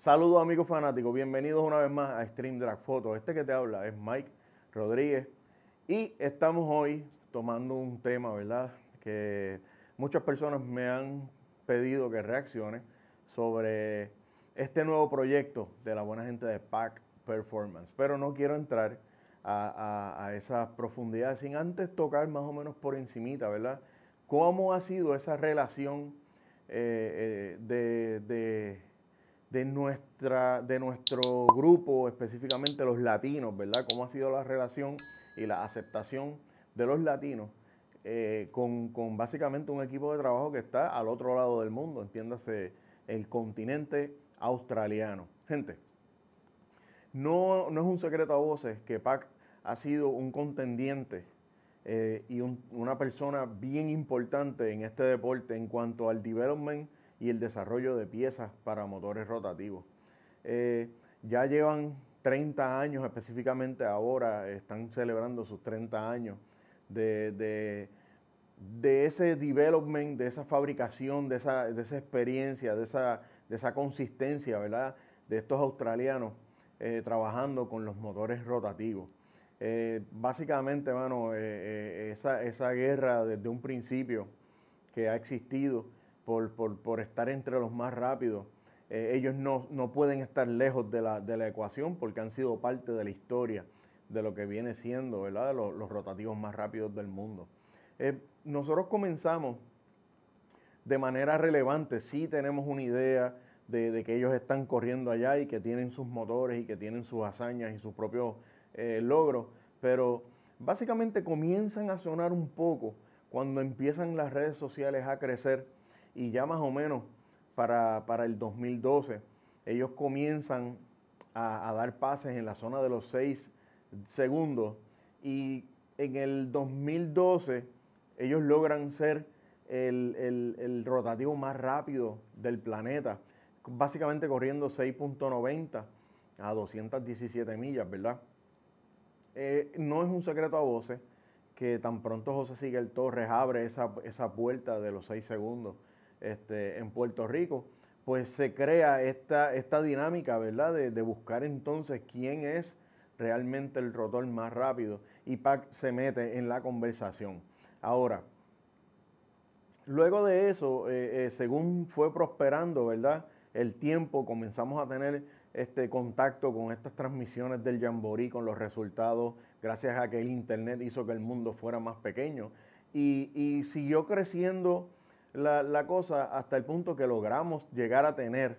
Saludos amigos fanáticos, bienvenidos una vez más a Stream Drag Photo. Este que te habla es Mike Rodríguez y estamos hoy tomando un tema, ¿verdad? Que muchas personas me han pedido que reaccione sobre este nuevo proyecto de la buena gente de Pack Performance. Pero no quiero entrar a, esa profundidad sin antes tocar más o menos por encimita, ¿verdad? ¿Cómo ha sido esa relación eh, eh, de de, nuestra, de nuestro grupo, específicamente los latinos, ¿verdad? ¿Cómo ha sido la relación y la aceptación de los latinos eh, con, básicamente un equipo de trabajo que está al otro lado del mundo, entiéndase, el continente australiano? Gente, no, no es un secreto a voces que PAC ha sido un contendiente eh, y una persona bien importante en este deporte en cuanto al development y el desarrollo de piezas para motores rotativos. Eh, ya llevan 30 años, específicamente ahora, están celebrando sus 30 años de, ese development, de esa fabricación, de esa, experiencia, de esa, de esa consistencia, ¿verdad? De estos australianos eh, trabajando con los motores rotativos. Eh, básicamente, mano, esa, esa guerra desde un principio que ha existido, por, estar entre los más rápidos. Eh, ellos no, pueden estar lejos de la, ecuación porque han sido parte de la historia de lo que viene siendo, ¿verdad? los, rotativos más rápidos del mundo. Eh, nosotros comenzamos de manera relevante, sí tenemos una idea de, que ellos están corriendo allá y que tienen sus motores y que tienen sus hazañas y sus propios eh, logros, pero básicamente comienzan a sonar un poco cuando empiezan las redes sociales a crecer y ya más o menos para, el 2012 ellos comienzan a, dar pases en la zona de los 6 segundos y en el 2012 ellos logran ser el, rotativo más rápido del planeta, básicamente corriendo 6.90 a 217 millas, ¿verdad? Eh, no es un secreto a voces que tan pronto José Siguel Torres abre esa, esa puerta de los 6 segundos este, en Puerto Rico, pues se crea esta, dinámica, ¿verdad? De, buscar entonces quién es realmente el rotor más rápido y Pac se mete en la conversación. Ahora, luego de eso, eh, eh, según fue prosperando, ¿verdad? El tiempo comenzamos a tener este contacto con estas transmisiones del Jamboree, con los resultados, gracias a que el Internet hizo que el mundo fuera más pequeño. y siguió creciendo la, cosa hasta el punto que logramos llegar a tener,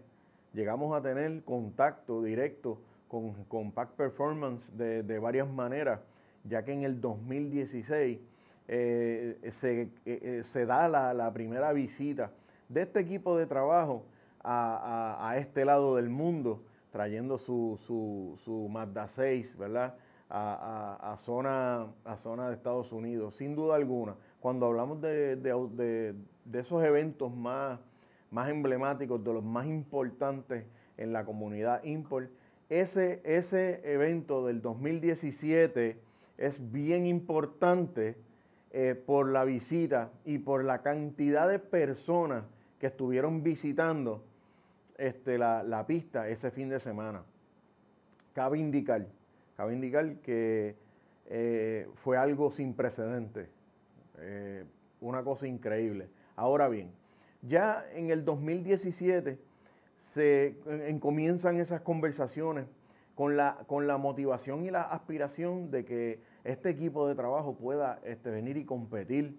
llegamos a tener contacto directo con, con Pack Performance de, varias maneras, ya que en el 2016 eh, eh, eh, se, da la, primera visita de este equipo de trabajo a, este lado del mundo, trayendo su, su, su Mazda 6, ¿verdad? a, zona, a zona de Estados Unidos, sin duda alguna. Cuando hablamos de, esos eventos más, más emblemáticos, de los más importantes en la comunidad import, ese, ese evento del 2017 es bien importante eh, por la visita y por la cantidad de personas que estuvieron visitando este, la, la pista ese fin de semana. Cabe indicar Cabe indicar que eh, fue algo sin precedente, eh, una cosa increíble. Ahora bien, ya en el 2017 se comienzan esas conversaciones con la, con la motivación y la aspiración de que este equipo de trabajo pueda este, venir y competir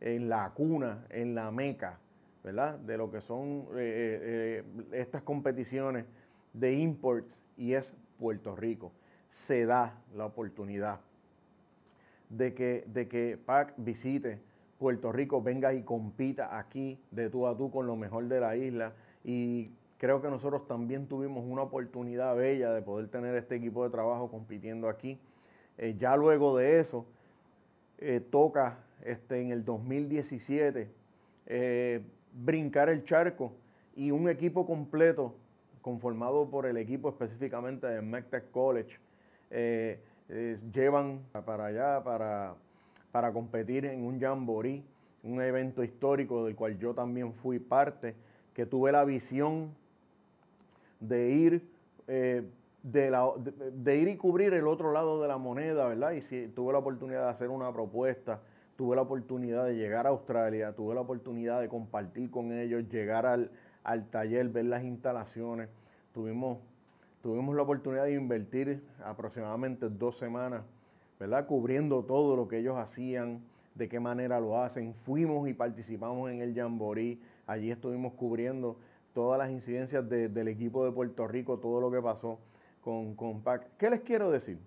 en la cuna, en la meca, ¿verdad? De lo que son eh, estas competiciones de imports y es Puerto Rico se da la oportunidad de que, de que PAC visite Puerto Rico, venga y compita aquí de tú a tú con lo mejor de la isla. Y creo que nosotros también tuvimos una oportunidad bella de poder tener este equipo de trabajo compitiendo aquí. Eh, ya luego de eso, eh, toca este, en el 2017 eh, brincar el charco y un equipo completo conformado por el equipo específicamente de MECTEC College, eh, llevan para allá para, para competir en un jamboree, un evento histórico del cual yo también fui parte, que tuve la visión de ir, eh, de, la, de, ir y cubrir el otro lado de la moneda, ¿verdad? Y si, tuve la oportunidad de hacer una propuesta, tuve la oportunidad de llegar a Australia, tuve la oportunidad de compartir con ellos, llegar al, al taller, ver las instalaciones, tuvimos tuvimos la oportunidad de invertir aproximadamente dos semanas, ¿verdad? Cubriendo todo lo que ellos hacían, de qué manera lo hacen. Fuimos y participamos en el Jamboree. Allí estuvimos cubriendo todas las incidencias del equipo de Puerto Rico, todo lo que pasó con, con PAC. ¿Qué les quiero decir?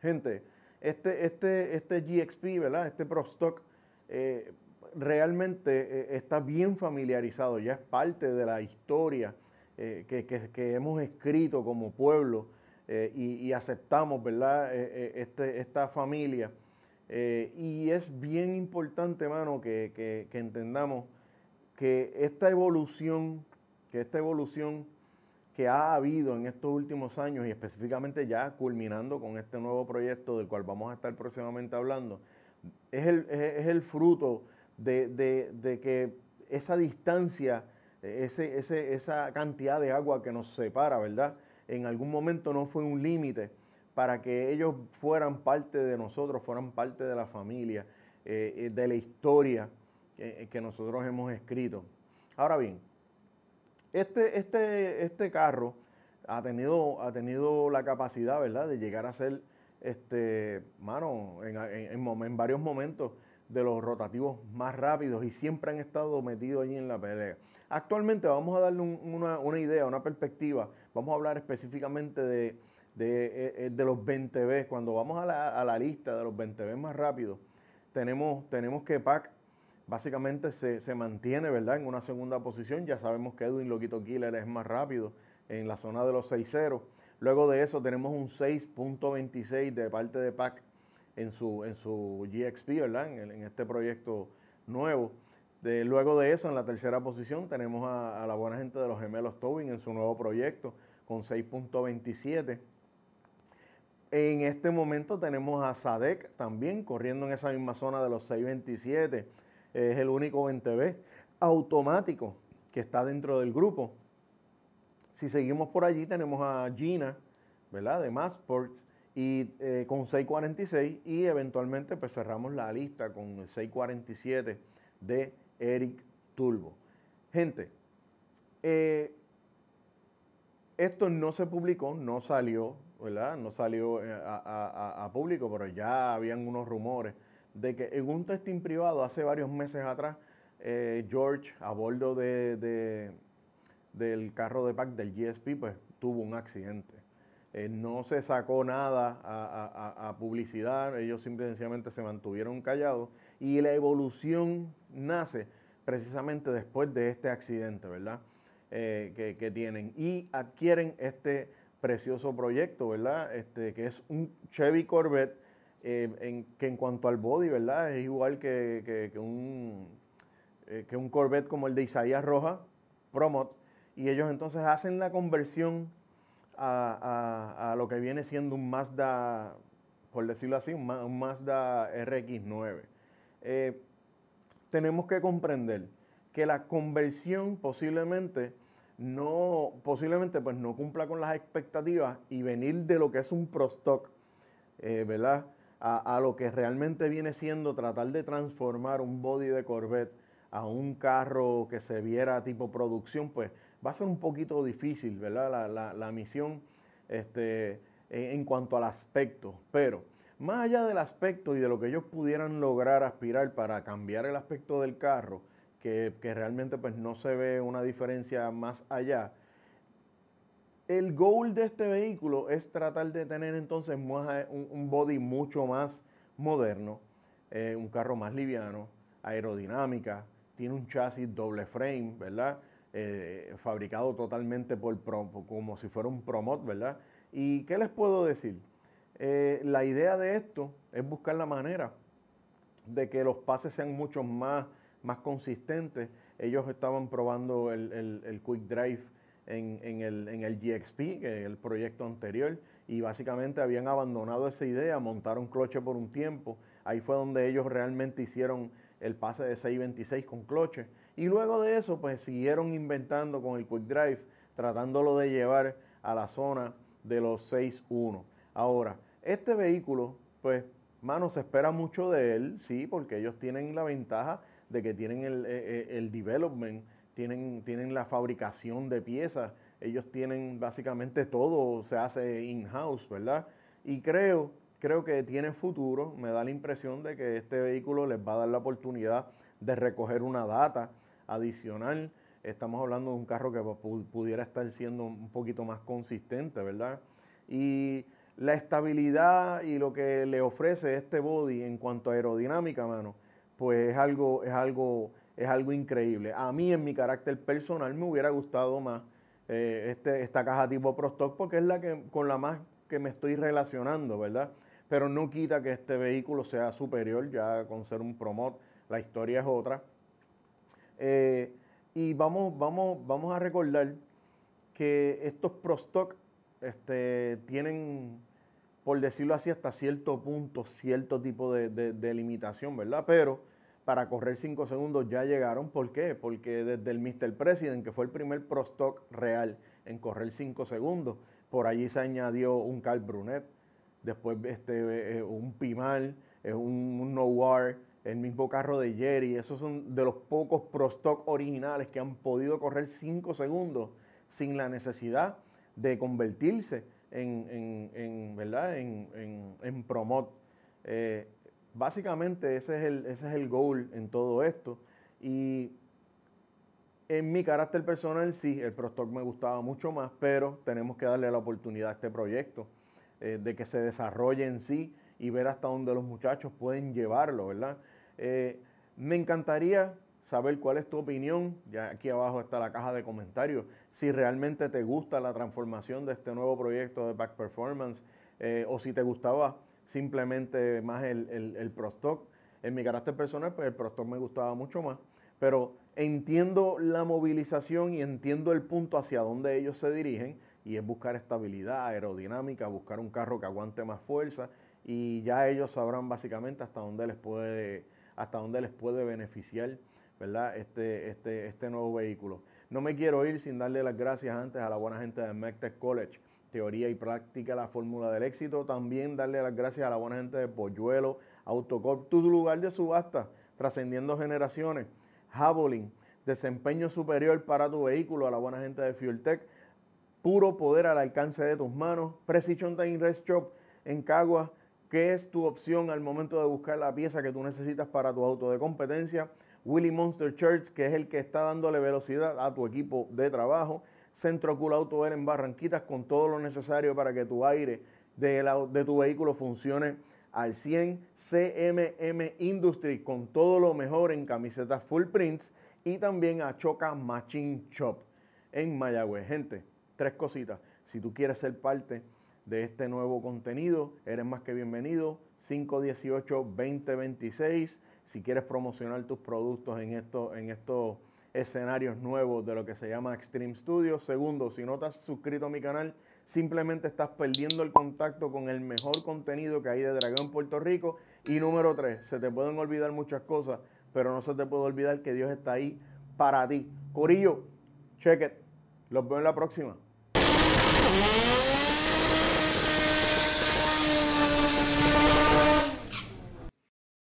Gente, este, este, este GXP, ¿verdad? Este ProStock Stock eh, realmente eh, está bien familiarizado, ya es parte de la historia eh, que, hemos escrito como pueblo eh, y, aceptamos, ¿verdad? Eh, este, esta familia. y es bien importante, hermano, que, entendamos que esta evolución, que esta evolución que ha habido en estos últimos años y específicamente ya culminando con este nuevo proyecto del cual vamos a estar próximamente hablando, es el, fruto de, de que esa distancia ese, esa cantidad de agua que nos separa, ¿verdad? En algún momento no fue un límite para que ellos fueran parte de nosotros, fueran parte de la familia, eh, eh, de la historia eh, que, nosotros hemos escrito. Ahora bien, este, este, este, carro ha tenido, ha tenido la capacidad, ¿verdad?, de llegar a ser, este, mano, en varios momentos, de los rotativos más rápidos y siempre han estado metidos allí en la pelea. Actualmente vamos a darle una, idea, una perspectiva. Vamos a hablar específicamente de, eh, eh, los 20B. Cuando vamos a la, lista de los 20B más rápidos, tenemos, tenemos que Pac básicamente se, mantiene ¿verdad? en una segunda posición. Ya sabemos que Edwin Loquito Killer es más rápido en la zona de los 6-0. Luego de eso tenemos un 6.26 de parte de Pac en su, en su GXP, ¿verdad? En, este proyecto nuevo. De, luego de eso, en la tercera posición, tenemos a, la buena gente de los gemelos Tobin en su nuevo proyecto con 6.27. En este momento tenemos a Sadek también corriendo en esa misma zona de los 6.27. Es el único 20B automático que está dentro del grupo. Si seguimos por allí, tenemos a Gina, ¿verdad? De Massport, y eh, con 646 y eventualmente pues, cerramos la lista con el 647 de Eric Turbo. Gente, eh, esto no se publicó, no salió, ¿verdad? No salió eh, a, público, pero ya habían unos rumores de que en un testing privado hace varios meses atrás, George, a bordo de, del carro de PAC del GSP, pues tuvo un accidente. Eh, no se sacó nada a, publicidad, ellos simplemente se mantuvieron callados y la evolución nace precisamente después de este accidente, ¿verdad? Eh, que, tienen y adquieren este precioso proyecto, ¿verdad? Este, que es un Chevy Corvette eh, que en cuanto al body, ¿verdad? Es igual que, un, que un Corvette como el de Isaías Rojas, Promot, y ellos entonces hacen la conversión a, lo que viene siendo un Mazda, por decirlo así, un, Mazda RX9. Eh, tenemos que comprender que la conversión posiblemente no, posiblemente pues no cumpla con las expectativas y venir de lo que es un pro stock, eh, ¿verdad? A, a, lo que realmente viene siendo tratar de transformar un body de Corvette a un carro que se viera tipo producción, pues va a ser un poquito difícil, ¿verdad? La, la, la misión este, en cuanto al aspecto, pero más allá del aspecto y de lo que ellos pudieran lograr aspirar para cambiar el aspecto del carro, que, que realmente pues no se ve una diferencia más allá, el goal de este vehículo es tratar de tener entonces más, un, body mucho más moderno, eh, un carro más liviano, aerodinámica, tiene un chasis doble frame, ¿verdad? Eh, fabricado totalmente por, como si fuera un promot, ¿verdad? ¿Y qué les puedo decir? Eh, la idea de esto es buscar la manera de que los pases sean mucho más, más consistentes. Ellos estaban probando el, Quick Drive en, el, en, el, GXP, el proyecto anterior, y básicamente habían abandonado esa idea, montaron cloche por un tiempo. Ahí fue donde ellos realmente hicieron el pase de 6.26 con cloche y luego de eso, pues siguieron inventando con el Quick Drive, tratándolo de llevar a la zona de los 6.1. Ahora, este vehículo, pues, mano, se espera mucho de él, sí, porque ellos tienen la ventaja de que tienen eh, eh, el, development, tienen, tienen la fabricación de piezas, ellos tienen básicamente todo, se hace in-house, ¿verdad? Y creo, creo que tiene futuro, me da la impresión de que este vehículo les va a dar la oportunidad de recoger una data adicional. Estamos hablando de un carro que pudiera estar siendo un poquito más consistente, ¿verdad? Y la estabilidad y lo que le ofrece este body en cuanto a aerodinámica, mano, pues es algo, es algo, es algo increíble. A mí, en mi carácter personal, me hubiera gustado más eh, este, esta caja tipo Prostock porque es la que con la más que me estoy relacionando, ¿verdad? Pero no quita que este vehículo sea superior, ya con ser un Promot, la historia es otra. Eh, y vamos, vamos, vamos a recordar que estos Prostock este, tienen, por decirlo así, hasta cierto punto, cierto tipo de, limitación, ¿verdad? Pero para correr 5 segundos ya llegaron. ¿Por qué? Porque desde el Mr. President, que fue el primer Pro real en correr 5 segundos, por allí se añadió un Carl Brunet, después este, eh, un Pimal, eh, un, un Noir, el mismo carro de Jerry, esos son de los pocos Pro Stock originales que han podido correr 5 segundos sin la necesidad de convertirse en, en, en ¿verdad? en, en Promot. Eh, básicamente ese es, el, ese es el goal en todo esto. Y en mi carácter personal, sí, el Pro Stock me gustaba mucho más, pero tenemos que darle la oportunidad a este proyecto eh, de que se desarrolle en sí y ver hasta dónde los muchachos pueden llevarlo, ¿verdad? Eh, me encantaría saber cuál es tu opinión. Ya aquí abajo está la caja de comentarios. Si realmente te gusta la transformación de este nuevo proyecto de Back Performance eh, o si te gustaba simplemente más el, el, Pro En mi carácter personal, pues el Pro me gustaba mucho más. Pero entiendo la movilización y entiendo el punto hacia donde ellos se dirigen y es buscar estabilidad aerodinámica, buscar un carro que aguante más fuerza y ya ellos sabrán básicamente hasta dónde les puede hasta dónde les puede beneficiar ¿verdad? Este, este, este, nuevo vehículo. No me quiero ir sin darle las gracias antes a la buena gente de MECTEC College, Teoría y Práctica, la fórmula del éxito. También darle las gracias a la buena gente de Polluelo, Autocorp, tu lugar de subasta, trascendiendo generaciones, Javelin, desempeño superior para tu vehículo, a la buena gente de FuelTech, puro poder al alcance de tus manos, Precision Time Rest Shop en Caguas, ¿Qué es tu opción al momento de buscar la pieza que tú necesitas para tu auto de competencia? Willy Monster Church, que es el que está dándole velocidad a tu equipo de trabajo. Centro Cool Auto Air en Barranquitas con todo lo necesario para que tu aire de, tu vehículo funcione al 100. CMM Industry con todo lo mejor en camisetas full prints y también a Choca Machine Shop en Mayagüez. Gente, tres cositas. Si tú quieres ser parte de este nuevo contenido. Eres más que bienvenido. 518-2026. Si quieres promocionar tus productos en, esto, en estos escenarios nuevos de lo que se llama Extreme Studios. Segundo, si no te has suscrito a mi canal, simplemente estás perdiendo el contacto con el mejor contenido que hay de Dragón Puerto Rico. Y número tres, se te pueden olvidar muchas cosas, pero no se te puede olvidar que Dios está ahí para ti. Corillo, check it. Los veo en la próxima.